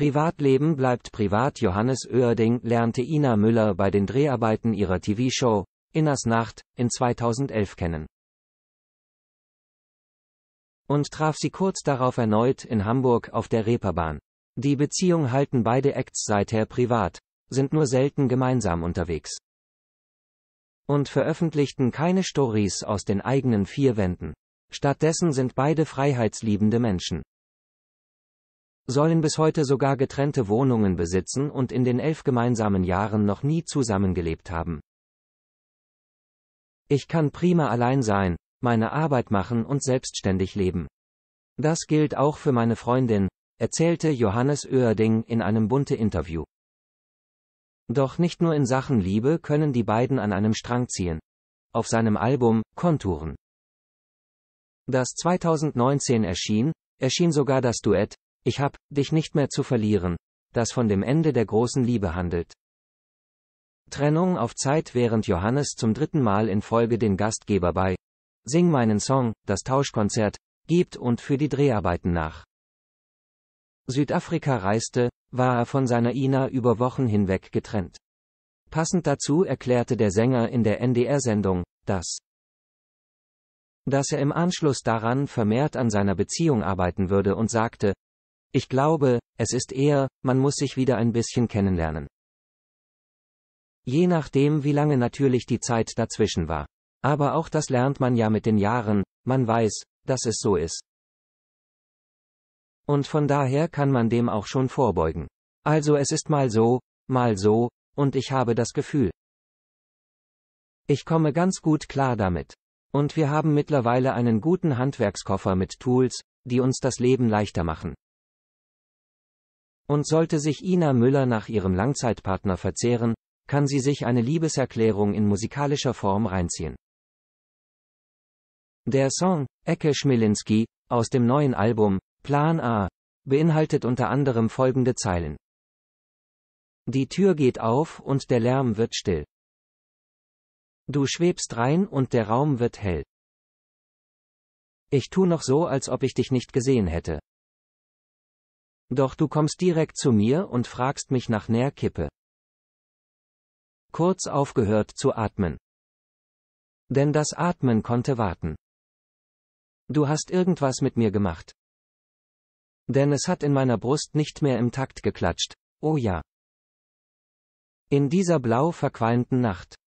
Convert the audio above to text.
Privatleben bleibt privat. Johannes Oerding lernte Ina Müller bei den Dreharbeiten ihrer TV-Show Inners Nacht in 2011 kennen und traf sie kurz darauf erneut in Hamburg auf der Reeperbahn. Die Beziehung halten beide Acts seither privat, sind nur selten gemeinsam unterwegs und veröffentlichten keine Stories aus den eigenen vier Wänden. Stattdessen sind beide freiheitsliebende Menschen sollen bis heute sogar getrennte Wohnungen besitzen und in den elf gemeinsamen Jahren noch nie zusammengelebt haben. Ich kann prima allein sein, meine Arbeit machen und selbstständig leben. Das gilt auch für meine Freundin, erzählte Johannes Oerding in einem bunte Interview. Doch nicht nur in Sachen Liebe können die beiden an einem Strang ziehen. Auf seinem Album Konturen, das 2019 erschien, erschien sogar das Duett ich hab dich nicht mehr zu verlieren, das von dem Ende der großen Liebe handelt. Trennung auf Zeit während Johannes zum dritten Mal in Folge den Gastgeber bei Sing meinen Song, das Tauschkonzert, gibt und für die Dreharbeiten nach. Südafrika reiste, war er von seiner Ina über Wochen hinweg getrennt. Passend dazu erklärte der Sänger in der NDR-Sendung, dass dass er im Anschluss daran vermehrt an seiner Beziehung arbeiten würde und sagte, ich glaube, es ist eher, man muss sich wieder ein bisschen kennenlernen. Je nachdem, wie lange natürlich die Zeit dazwischen war. Aber auch das lernt man ja mit den Jahren, man weiß, dass es so ist. Und von daher kann man dem auch schon vorbeugen. Also es ist mal so, mal so, und ich habe das Gefühl. Ich komme ganz gut klar damit. Und wir haben mittlerweile einen guten Handwerkskoffer mit Tools, die uns das Leben leichter machen. Und sollte sich Ina Müller nach ihrem Langzeitpartner verzehren, kann sie sich eine Liebeserklärung in musikalischer Form reinziehen. Der Song Ecke Schmilinski aus dem neuen Album Plan A beinhaltet unter anderem folgende Zeilen. Die Tür geht auf und der Lärm wird still. Du schwebst rein und der Raum wird hell. Ich tu noch so, als ob ich dich nicht gesehen hätte. Doch du kommst direkt zu mir und fragst mich nach Nährkippe. Kurz aufgehört zu atmen. Denn das Atmen konnte warten. Du hast irgendwas mit mir gemacht. Denn es hat in meiner Brust nicht mehr im Takt geklatscht. Oh ja. In dieser blau verqualmten Nacht.